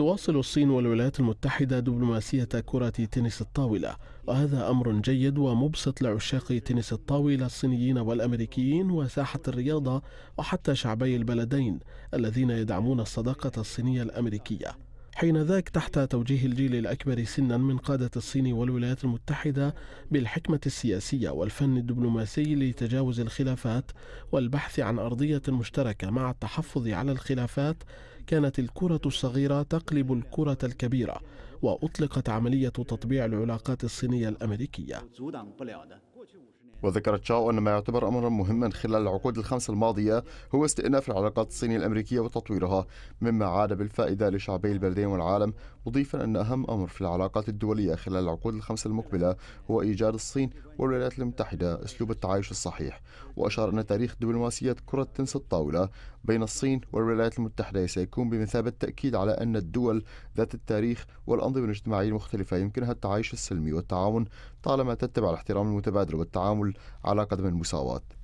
تواصل الصين والولايات المتحدة دبلوماسية كرة تنس الطاولة وهذا أمر جيد ومبسط لعشاق تنس الطاولة الصينيين والأمريكيين وساحة الرياضة وحتى شعبي البلدين الذين يدعمون الصداقة الصينية الأمريكية حين ذاك تحت توجيه الجيل الأكبر سنا من قادة الصين والولايات المتحدة بالحكمة السياسية والفن الدبلوماسي لتجاوز الخلافات والبحث عن أرضية مشتركة مع التحفظ على الخلافات كانت الكرة الصغيرة تقلب الكرة الكبيرة وأطلقت عملية تطبيع العلاقات الصينية الأمريكية وذكر تشاو أن ما يعتبر أمرا مهما خلال العقود الخمسة الماضية هو استئناف العلاقات الصينية الأمريكية وتطويرها مما عاد بالفائدة لشعبي البلدين والعالم مضيفا أن أهم أمر في العلاقات الدولية خلال العقود الخمسة المقبلة هو إيجاد الصين والولايات المتحدة أسلوب التعايش الصحيح وأشار أن تاريخ دبلوماسية كرة تنس الطاولة بين الصين والولايات المتحدة سيكون بمثابة تأكيد على أن الدول ذات التاريخ والأنظمة الاجتماعية المختلفة يمكنها التعايش السلمي والتعاون طالما تتبع الاحترام المتبادل والتعامل على قدم المساواة